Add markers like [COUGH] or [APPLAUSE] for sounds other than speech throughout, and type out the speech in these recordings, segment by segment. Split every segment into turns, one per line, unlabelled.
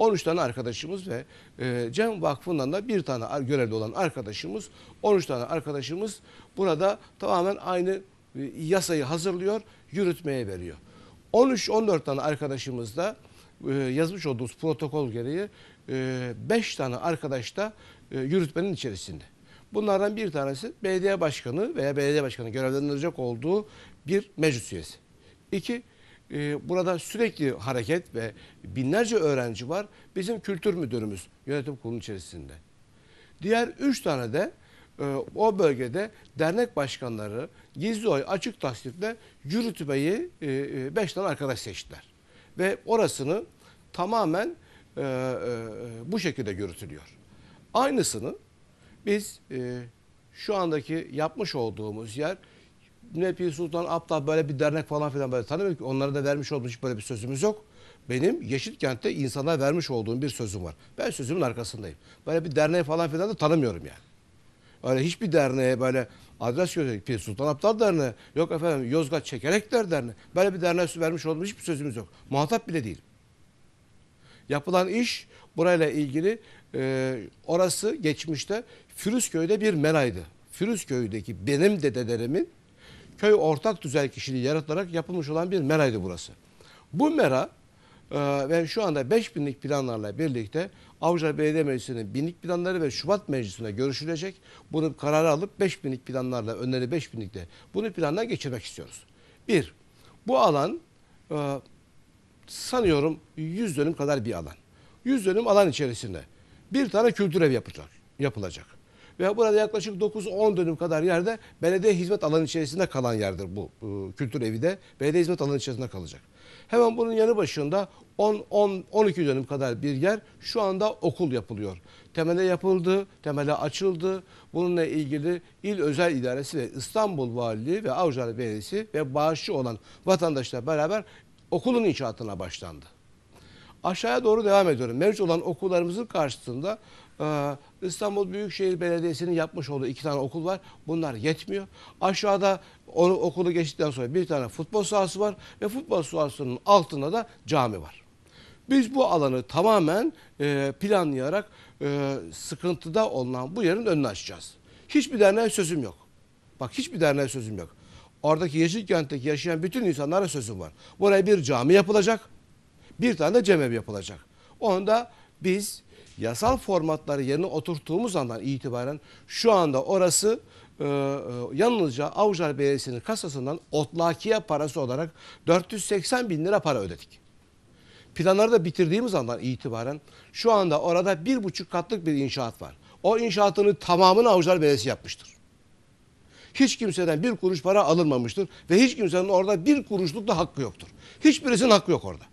13 tane arkadaşımız ve e, Cem Vakfı'ndan da bir tane görevli olan arkadaşımız, 13 tane arkadaşımız burada tamamen aynı e, yasayı hazırlıyor, yürütmeye veriyor. 13-14 tane arkadaşımız da e, yazmış olduğumuz protokol gereği 5 e, tane arkadaş da e, yürütmenin içerisinde. Bunlardan bir tanesi belediye başkanı veya belediye başkanı görevlendirecek olduğu bir meclis üyesi. İki, e, burada sürekli hareket ve binlerce öğrenci var. Bizim kültür müdürümüz yönetim kurulu içerisinde. Diğer üç tane de e, o bölgede dernek başkanları gizli oy açık tasdifle yürütmeyi 5 e, e, beş tane arkadaş seçtiler. Ve orasını tamamen e, e, bu şekilde yürütülüyor. Aynısını biz e, şu andaki yapmış olduğumuz yer Nepi Sultan Abdal böyle bir dernek falan filan böyle tanımıyorum ki onlara da vermiş olduğumuz hiç böyle bir sözümüz yok. Benim Kent'te insana vermiş olduğum bir sözüm var. Ben sözümün arkasındayım. Böyle bir derneği falan filan da tanımıyorum yani. Öyle hiçbir derneğe böyle adres yok. Pir Sultan Aptal Derneği, yok efendim Yozgat Çekerekler Derneği. Böyle bir derneğe vermiş olduğumuz hiçbir sözümüz yok. Muhatap bile değilim. Yapılan iş burayla ilgili e, orası geçmişte Firuzköy'de bir meraydı. Firuzköy'deki benim dedelerimin köy ortak düzel kişiliği yaratarak yapılmış olan bir meraydı burası. Bu mera e, ve şu anda 5 binlik planlarla birlikte Avcılar Belediye Meclisi'nin binlik planları ve Şubat Meclisi'nde görüşülecek. Bunu kararı alıp 5 binlik planlarla önleri 5 binlikte bunu plandan geçirmek istiyoruz. Bir, bu alan e, sanıyorum 100 dönüm kadar bir alan. 100 dönüm alan içerisinde bir tane kültür evi yapacak, yapılacak. Ve burada yaklaşık 9-10 dönüm kadar yerde belediye hizmet alanı içerisinde kalan yerdir bu e, kültür evi de. Belediye hizmet alanı içerisinde kalacak. Hemen bunun yanı başında 10-12 dönüm kadar bir yer şu anda okul yapılıyor. Temele yapıldı, temele açıldı. Bununla ilgili il Özel İdaresi ve İstanbul Valiliği ve Avcılar Belediyesi ve bağışçı olan vatandaşla beraber okulun inşaatına başlandı. Aşağıya doğru devam ediyorum. Mevcut olan okullarımızın karşısında ee, İstanbul Büyükşehir Belediyesi'nin yapmış olduğu iki tane okul var. Bunlar yetmiyor. Aşağıda onu okulu geçtikten sonra bir tane futbol sahası var ve futbol sahasının altında da cami var. Biz bu alanı tamamen e, planlayarak e, sıkıntıda olan bu yerin önünü açacağız. Hiçbir derneğe sözüm yok. Bak hiçbir derneğe sözüm yok. Oradaki Yeşilkent'teki yaşayan bütün insanlara sözüm var. Buraya bir cami yapılacak. Bir tane de cemevi yapılacak. Onu da biz yasal formatları yerine oturttuğumuz andan itibaren şu anda orası e, e yalnızca Avcılar Belediyesi'nin kasasından otlakiye parası olarak 480 bin lira para ödedik. Planları da bitirdiğimiz andan itibaren şu anda orada bir buçuk katlık bir inşaat var. O inşaatını tamamını Avcılar Belediyesi yapmıştır. Hiç kimseden bir kuruş para alınmamıştır ve hiç kimsenin orada bir kuruşluk da hakkı yoktur. Hiçbirisinin hakkı yok orada.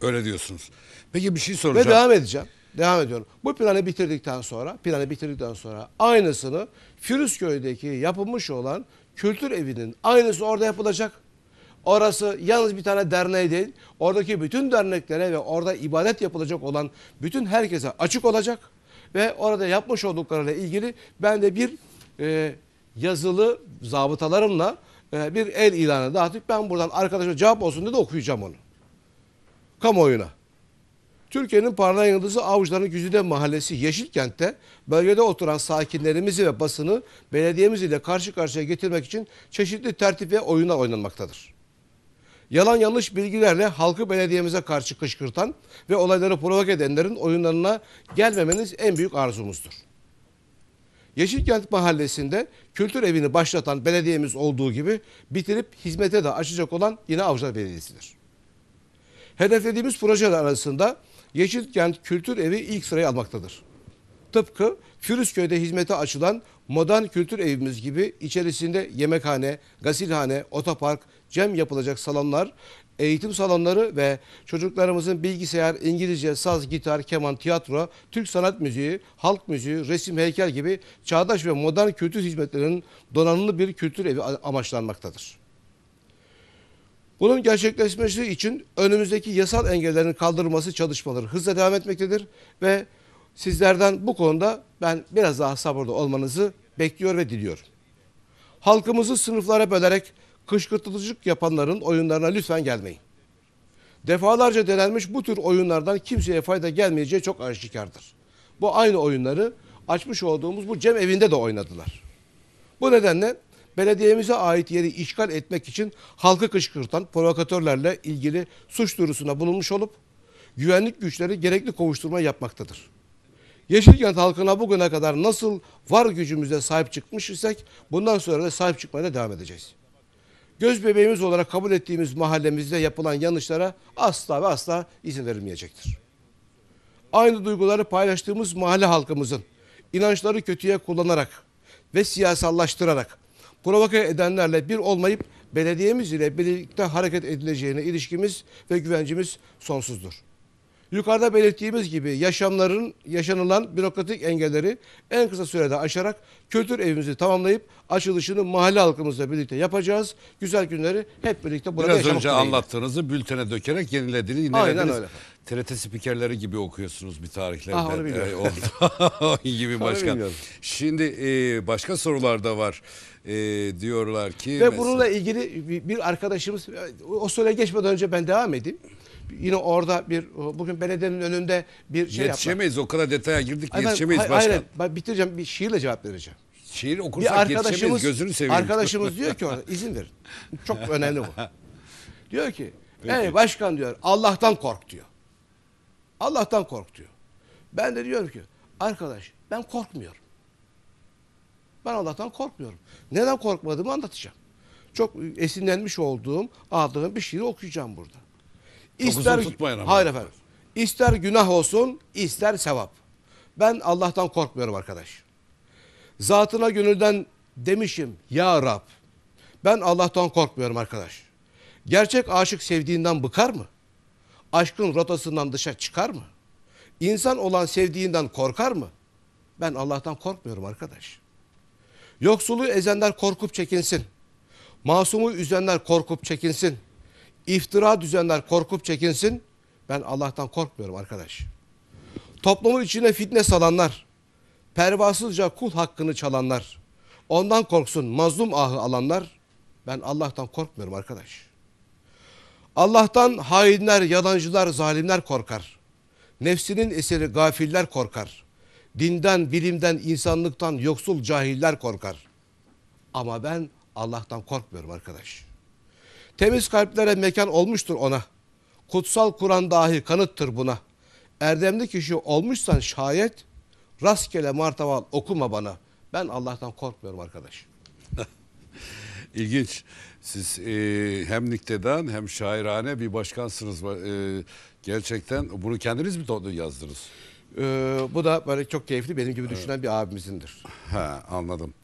Öyle diyorsunuz. Peki bir şey soracağım. Ve devam edeceğim. Devam ediyorum. Bu planı bitirdikten sonra, planı bitirdikten sonra aynısını Firuzköy'deki yapılmış olan kültür evinin aynısı orada yapılacak. Orası yalnız bir tane derneği değil, oradaki bütün derneklere ve orada ibadet yapılacak olan bütün herkese açık olacak. Ve orada yapmış olduklarıyla ilgili ben de bir e, yazılı zabıtalarımla e, bir el ilanı dağıtıp ben buradan arkadaşa cevap olsun diye de okuyacağım onu. Kamuoyuna. Türkiye'nin parlayan yıldızı Avuçların Güzide Mahallesi Yeşilkent'te bölgede oturan sakinlerimizi ve basını belediyemiz ile karşı karşıya getirmek için çeşitli tertip ve oyunlar oynanmaktadır. Yalan yanlış bilgilerle halkı belediyemize karşı kışkırtan ve olayları provoke edenlerin oyunlarına gelmemeniz en büyük arzumuzdur. Yeşilkent Mahallesi'nde kültür evini başlatan belediyemiz olduğu gibi bitirip hizmete de açacak olan yine Avuçlar Belediyesi'dir. Hedeflediğimiz projeler arasında Yeşilkent Kültür Evi ilk sırayı almaktadır. Tıpkı Firuzköy'de hizmete açılan modern kültür evimiz gibi içerisinde yemekhane, gasilhane, otopark, cem yapılacak salonlar, eğitim salonları ve çocuklarımızın bilgisayar, İngilizce, saz, gitar, keman, tiyatro, Türk sanat müziği, halk müziği, resim, heykel gibi çağdaş ve modern kültür hizmetlerinin donanımlı bir kültür evi amaçlanmaktadır. Bunun gerçekleşmesi için önümüzdeki yasal engellerin kaldırılması çalışmaları hızla devam etmektedir ve sizlerden bu konuda ben biraz daha sabırlı olmanızı bekliyor ve diliyorum. Halkımızı sınıflara bölerek kışkırtılıcılık yapanların oyunlarına lütfen gelmeyin. Defalarca denenmiş bu tür oyunlardan kimseye fayda gelmeyeceği çok aşikardır. Bu aynı oyunları açmış olduğumuz bu cem evinde de oynadılar. Bu nedenle belediyemize ait yeri işgal etmek için halkı kışkırtan provokatörlerle ilgili suç duyurusuna bulunmuş olup güvenlik güçleri gerekli kovuşturma yapmaktadır. Yeşilkent halkına bugüne kadar nasıl var gücümüze sahip çıkmış isek bundan sonra da sahip çıkmaya da devam edeceğiz. Göz bebeğimiz olarak kabul ettiğimiz mahallemizde yapılan yanlışlara asla ve asla izin verilmeyecektir. Aynı duyguları paylaştığımız mahalle halkımızın inançları kötüye kullanarak ve siyasallaştırarak provoke edenlerle bir olmayıp belediyemiz ile birlikte hareket edileceğine ilişkimiz ve güvencimiz sonsuzdur. Yukarıda belirttiğimiz gibi yaşamların yaşanılan bürokratik engelleri en kısa sürede aşarak kültür evimizi tamamlayıp açılışını mahalle halkımızla birlikte yapacağız. Güzel günleri hep birlikte burada Biraz yaşamak önce dileğiyle.
anlattığınızı bültene dökerek yenilediniz, yenilediniz. Aynen öyle. TRT spikerleri gibi okuyorsunuz bir tarihlerden. Ah, onu biliyorum. gibi [LAUGHS] başkan. Şimdi e, başka sorular da var e, diyorlar ki... Ve mesela... bununla
ilgili bir arkadaşımız, o soruya geçmeden önce ben devam edeyim. Yine orada bir, bugün belediyenin önünde bir şey Yetişemeyiz, yapmak. o kadar detaya girdik hayır, yetişemeyiz hayır, başkan. Hayır, bitireceğim, bir şiirle cevap vereceğim. Şiir okursak bir arkadaşımız, gözünü seveyim. Arkadaşımız diyor ki ona, izin ver Çok önemli bu. [LAUGHS] Diyor ki, Peki. ey başkan diyor, Allah'tan kork diyor. Allah'tan kork diyor. Ben de diyorum ki, arkadaş ben korkmuyorum. Ben Allah'tan korkmuyorum. Neden korkmadığımı anlatacağım. Çok esinlenmiş olduğum, aldığım bir şiiri okuyacağım burada. İster, tutmayın Hayır efendim. İster günah olsun, ister sevap. Ben Allah'tan korkmuyorum arkadaş. Zatına gönülden demişim ya Rab. Ben Allah'tan korkmuyorum arkadaş. Gerçek aşık sevdiğinden bıkar mı? Aşkın rotasından dışa çıkar mı? İnsan olan sevdiğinden korkar mı? Ben Allah'tan korkmuyorum arkadaş. Yoksulu ezenler korkup çekinsin. Masumu üzenler korkup çekinsin. İftira düzenler korkup çekinsin. Ben Allah'tan korkmuyorum arkadaş. Toplumun içine fitne salanlar, pervasızca kul hakkını çalanlar, ondan korksun mazlum ahı alanlar, ben Allah'tan korkmuyorum arkadaş. Allah'tan hainler, yalancılar, zalimler korkar. Nefsinin eseri gafiller korkar. Dinden, bilimden, insanlıktan yoksul cahiller korkar. Ama ben Allah'tan korkmuyorum arkadaş. Temiz kalplere mekan olmuştur ona. Kutsal Kur'an dahi kanıttır buna. Erdemli kişi olmuşsan şayet rastgele martaval okuma bana. Ben Allah'tan korkmuyorum arkadaş.
[LAUGHS] İlginç. Siz e, hem niktedan hem şairane bir başkansınız. E, gerçekten bunu kendiniz mi yazdınız?
Ee, bu da böyle çok keyifli benim gibi düşünen
bir abimizindir. Ha anladım.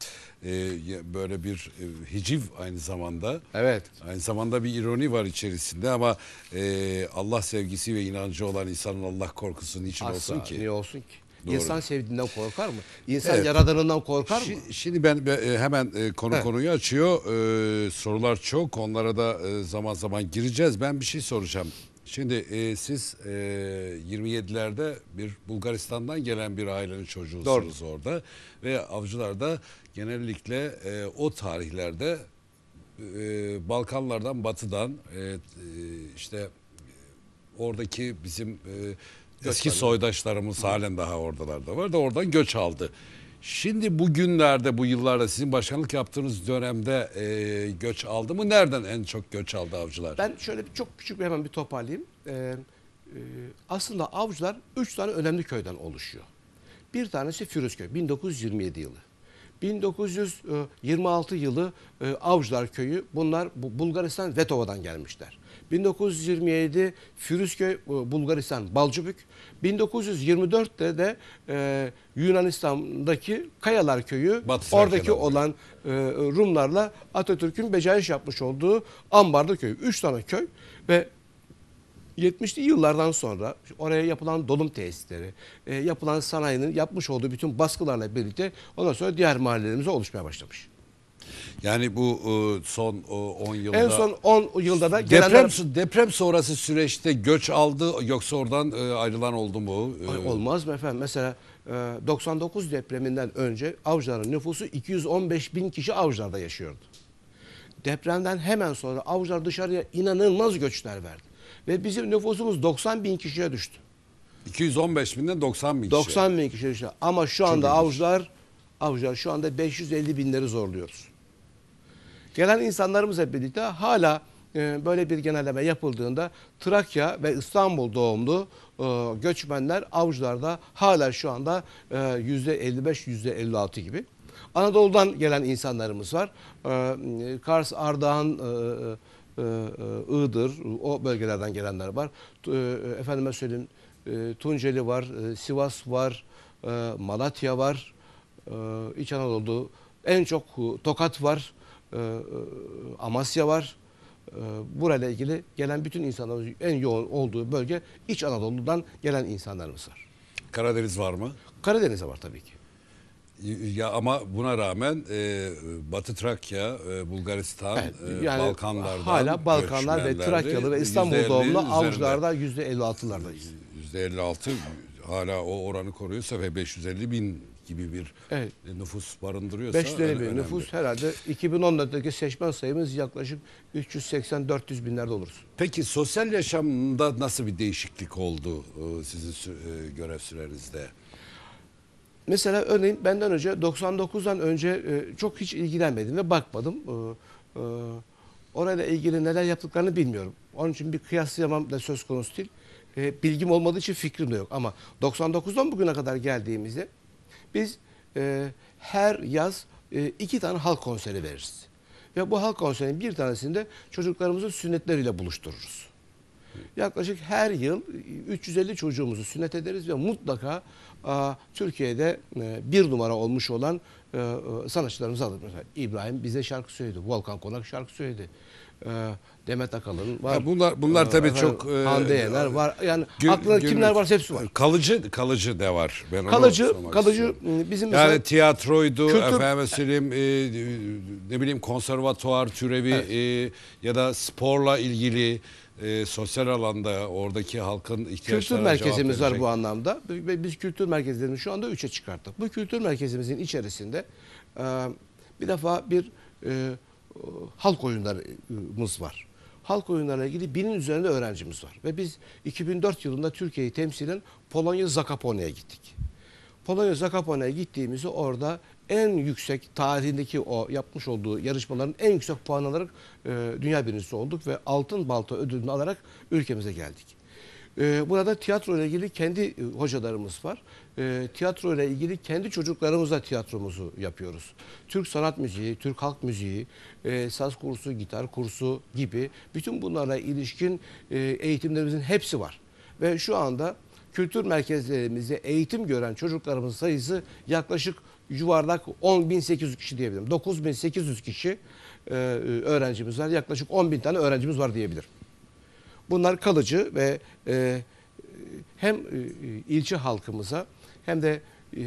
Ee, böyle bir e, hiciv aynı zamanda. Evet. Aynı zamanda bir ironi var içerisinde ama e, Allah sevgisi ve inancı olan insanın Allah korkusu niçin olsun ki? Niye olsun ki? Doğru. İnsan
sevdiğinden korkar mı? İnsan Evet. yaradanından korkar mı?
Şimdi ben e, hemen e, konu Evet. konuyu açıyor. Ee, sorular çok. Onlara da zaman zaman gireceğiz. Ben bir şey soracağım. Şimdi e, siz e, 27'lerde bir Bulgaristan'dan gelen bir ailenin çocuğusunuz Doğru. orada. Ve avcılar da genellikle e, o tarihlerde e, Balkanlardan, Batı'dan e, e işte oradaki bizim e, eski soydaşlarımız halen daha oradalar da var da oradan göç aldı. Şimdi bugünlerde bu yıllarda sizin başkanlık yaptığınız dönemde e, göç aldı mı? Nereden en çok göç
aldı avcılar? Ben şöyle bir, çok küçük bir hemen bir toparlayayım. E, e, aslında avcılar üç tane önemli köyden oluşuyor. Bir tanesi Firuzköy 1927 yılı. 1926 e, yılı e, Avcılar Köyü bunlar bu Bulgaristan Vetova'dan gelmişler. 1927 Firuzköy Bulgaristan Balcıbük. 1924'te de e, Yunanistan'daki Kayalar Köyü Batı oradaki Kayalar. olan e, Rumlarla Atatürk'ün beceriş yapmış olduğu Ambarlı Köyü. Üç tane köy ve 70'li yıllardan sonra oraya yapılan dolum tesisleri, e, yapılan sanayinin yapmış olduğu bütün baskılarla birlikte ondan sonra diğer mahallelerimize oluşmaya başlamış.
Yani bu e, son 10 e, yılda En son
10 yılda da gelenler... deprem deprem sonrası süreçte göç aldı yoksa oradan e, ayrılan oldu mu? olmaz mı efendim? Mesela 99 depreminden önce Avcılar'ın nüfusu 215 bin kişi Avcılar'da yaşıyordu. Depremden hemen sonra Avcılar dışarıya inanılmaz göçler verdi. Ve bizim nüfusumuz 90 bin kişiye düştü. 215 binden 90 bin kişi. 90 bin kişiye düştü. Ama şu anda Çok avcılar, avcılar şu anda 550 binleri zorluyoruz. Gelen insanlarımız hep birlikte hala e, böyle bir genelleme yapıldığında Trakya ve İstanbul doğumlu e, göçmenler avuçlarda. hala şu anda %55-%56 e, gibi. Anadolu'dan gelen insanlarımız var. Kars, Ardahan, Iğdır o bölgelerden gelenler var. Efendime söyleyeyim Tunceli var, Sivas var, Malatya var, İç Anadolu en çok Tokat var. Ee, e, Amasya var. E, burayla ilgili gelen bütün insanların en yoğun olduğu bölge İç Anadolu'dan gelen insanlarımız var. Karadeniz var mı? Karadeniz'e var tabii ki.
Ya ama buna rağmen e, Batı Trakya, e, Bulgaristan, evet, e, yani Balkanlardan hala Balkanlar ve Trakyalı ve İstanbul doğumlu avcılarda
yüzde %56'lardayız.
%56 hala o oranı koruyorsa ve 550 bin gibi bir evet. E, nüfus barındırıyorsa... Beşleri bir nüfus
herhalde 2014'teki seçmen sayımız yaklaşık 380-400 binlerde oluruz.
Peki sosyal yaşamda nasıl bir değişiklik oldu e, sizin e, görev sürenizde?
Mesela örneğin benden önce 99'dan önce çok hiç ilgilenmedim ve bakmadım. Orayla ilgili neler yaptıklarını bilmiyorum. Onun için bir kıyaslayamam da söz konusu değil. Bilgim olmadığı için fikrim de yok. Ama 99'dan bugüne kadar geldiğimizde biz e, her yaz e, iki tane halk konseri veririz. Ve bu halk konserinin bir tanesinde çocuklarımızın sünnetleriyle buluştururuz. Yaklaşık her yıl 350 e, çocuğumuzu sünnet ederiz ve mutlaka a, Türkiye'de e, bir numara olmuş olan e, e sanatçılarımızı alırız. Mesela İbrahim bize şarkı söyledi, Volkan Konak şarkı söyledi. Ee, Demet Akalın var. Ya bunlar bunlar ee, tabii efendim, çok e, Hande Yener var. Yani gün, aklına kimler var hepsi var.
Kalıcı kalıcı de var. Ben kalıcı
kalıcı istiyorum. Iı, bizim yani mesela, tiyatroydu
kültür, efendim söyleyeyim e, ne bileyim konservatuar türevi evet. e, ya da sporla ilgili e, sosyal alanda oradaki halkın ihtiyaçlarına Kültür merkezimiz var bu
anlamda. Biz kültür merkezlerini şu anda üçe çıkarttık. Bu kültür merkezimizin içerisinde e, bir defa bir e, halk oyunlarımız var. Halk oyunlarına ilgili binin üzerinde öğrencimiz var. Ve biz 2004 yılında Türkiye'yi temsilen Polonya Zakapone'ye gittik. Polonya Zakapone'ye gittiğimizi orada en yüksek tarihindeki o yapmış olduğu yarışmaların en yüksek puan alarak e, dünya birincisi olduk ve altın balta ödülünü alarak ülkemize geldik. E, burada tiyatro ile ilgili kendi e, hocalarımız var e, tiyatro ile ilgili kendi çocuklarımızla tiyatromuzu yapıyoruz. Türk sanat müziği, Türk halk müziği, e, saz kursu, gitar kursu gibi bütün bunlara ilişkin e, eğitimlerimizin hepsi var. Ve şu anda kültür merkezlerimizde eğitim gören çocuklarımızın sayısı yaklaşık yuvarlak 10.800 kişi diyebilirim. 9.800 kişi e, öğrencimiz var. Yaklaşık 10.000 tane öğrencimiz var diyebilirim. Bunlar kalıcı ve e, hem e, e, ilçe halkımıza hem de e,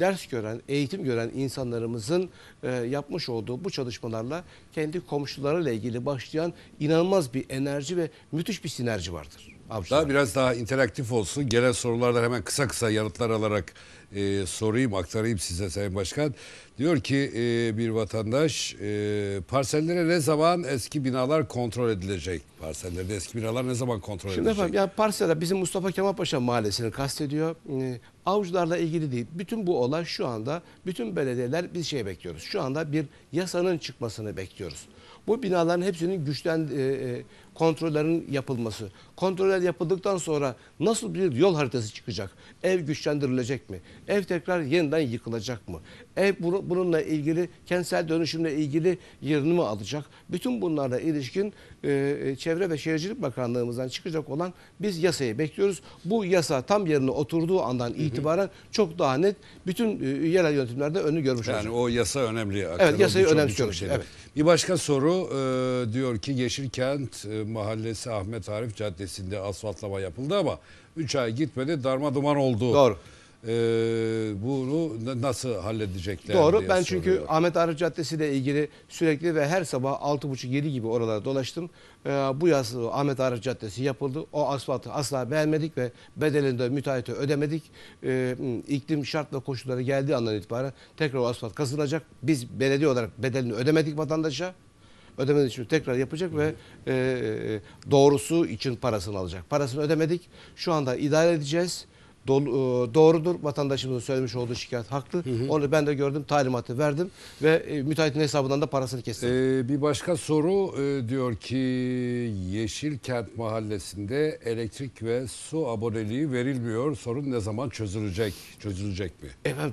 ders gören, eğitim gören insanlarımızın e, yapmış olduğu bu çalışmalarla kendi komşularıyla ilgili başlayan inanılmaz bir enerji ve müthiş bir sinerji vardır.
Avcılar. Daha biraz daha interaktif olsun. Gelen sorularda hemen kısa kısa yanıtlar alarak e, sorayım, aktarayım size Sayın Başkan. Diyor ki e, bir vatandaş e, parsellere ne zaman eski binalar kontrol edilecek? Parsellerde eski binalar ne zaman kontrol Şimdi edilecek? Şimdi efendim
ya parseller bizim Mustafa Kemal Paşa mahallesini kastediyor. E, avcılarla ilgili değil. Bütün bu olay şu anda bütün belediyeler bir şey bekliyoruz. Şu anda bir yasanın çıkmasını bekliyoruz. Bu binaların hepsinin güçlen e, e kontrollerin yapılması. Kontroller yapıldıktan sonra nasıl bir yol haritası çıkacak? Ev güçlendirilecek mi? Ev tekrar yeniden yıkılacak mı? Ev bununla ilgili kentsel dönüşümle ilgili yerini mi alacak? Bütün bunlarla ilişkin e, e, Çevre ve Şehircilik Bakanlığımızdan çıkacak olan biz yasayı bekliyoruz. Bu yasa tam yerine oturduğu andan hı hı. itibaren çok daha net bütün e, yerel yönetimlerde önünü görmüş yani olacak. Yani
o yasa önemli. Evet yasayı önemsiyoruz. Evet.
Bir başka soru e, diyor ki
Yeşilkent e, Mahallesi Ahmet Arif Caddesi'nde asfaltlama yapıldı ama 3 ay gitmedi darma duman oldu. Doğru e, bunu nasıl halledecekler Doğru diye ben
çünkü soruyorum. Ahmet Arif Caddesi ile ilgili sürekli ve her sabah 6.30-7 gibi oralara dolaştım. E, bu yaz Ahmet Arif Caddesi yapıldı. O asfaltı asla beğenmedik ve bedelini de müteahhite ödemedik. E, iklim şart ve koşulları geldiği andan itibaren tekrar o asfalt kazılacak. Biz belediye olarak bedelini ödemedik vatandaşa ödemediği için tekrar yapacak ve e, e, doğrusu için parasını alacak. Parasını ödemedik. Şu anda idare edeceğiz. E, doğrudur. Vatandaşımızın söylemiş olduğu şikayet haklı. Hı hı. Onu ben de gördüm, talimatı verdim ve e, müteahhitin hesabından da parasını kestim. Ee, bir başka soru e, diyor ki
Yeşilkent Mahallesi'nde elektrik ve su aboneliği verilmiyor. Sorun ne zaman çözülecek? Çözülecek mi? Evet.